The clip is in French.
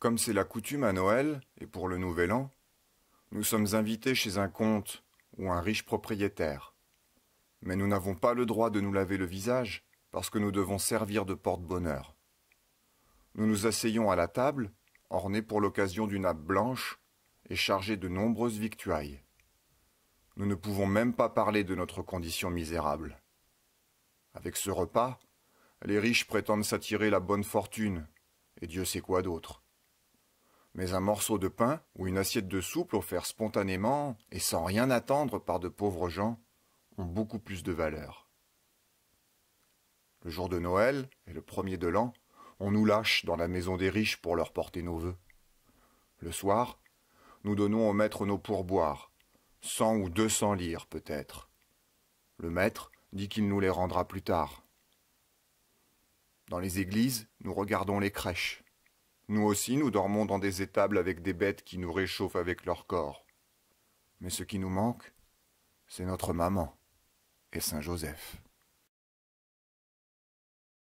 Comme c'est la coutume à Noël et pour le Nouvel An, nous sommes invités chez un comte ou un riche propriétaire. Mais nous n'avons pas le droit de nous laver le visage parce que nous devons servir de porte-bonheur. Nous nous asseyons à la table, ornée pour l'occasion d'une nappe blanche et chargée de nombreuses victuailles. Nous ne pouvons même pas parler de notre condition misérable. Avec ce repas, les riches prétendent s'attirer la bonne fortune, et Dieu sait quoi d'autre mais un morceau de pain ou une assiette de soupe offert spontanément et sans rien attendre par de pauvres gens ont beaucoup plus de valeur. Le jour de Noël et le premier de l'an, on nous lâche dans la maison des riches pour leur porter nos vœux. Le soir, nous donnons au maître nos pourboires, cent ou deux cents lire peut-être. Le maître dit qu'il nous les rendra plus tard. Dans les églises, nous regardons les crèches. Nous aussi, nous dormons dans des étables avec des bêtes qui nous réchauffent avec leur corps. Mais ce qui nous manque, c'est notre maman et Saint Joseph.